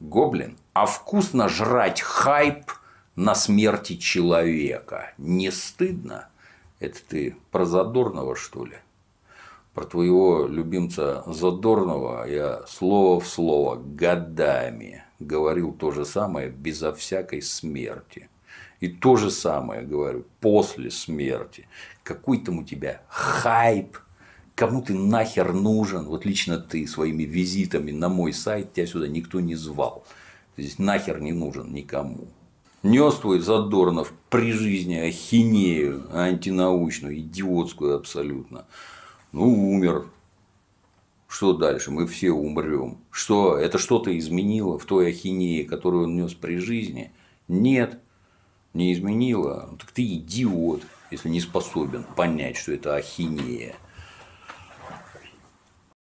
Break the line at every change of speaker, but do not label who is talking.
гоблин, а вкусно жрать хайп на смерти человека. Не стыдно? Это ты про Задорного, что ли? Про твоего любимца Задорного я слово в слово годами говорил то же самое безо всякой смерти. И то же самое говорю после смерти. Какой там у тебя хайп кому ты нахер нужен, вот лично ты своими визитами на мой сайт, тебя сюда никто не звал. То есть нахер не нужен никому. Нес твой Задорнов при жизни ахинею антинаучную, идиотскую абсолютно. Ну, умер. Что дальше? Мы все умрем. Что? Это что-то изменило в той ахинее, которую он нес при жизни? Нет, не изменило. Ну, так ты идиот, если не способен понять, что это ахинея.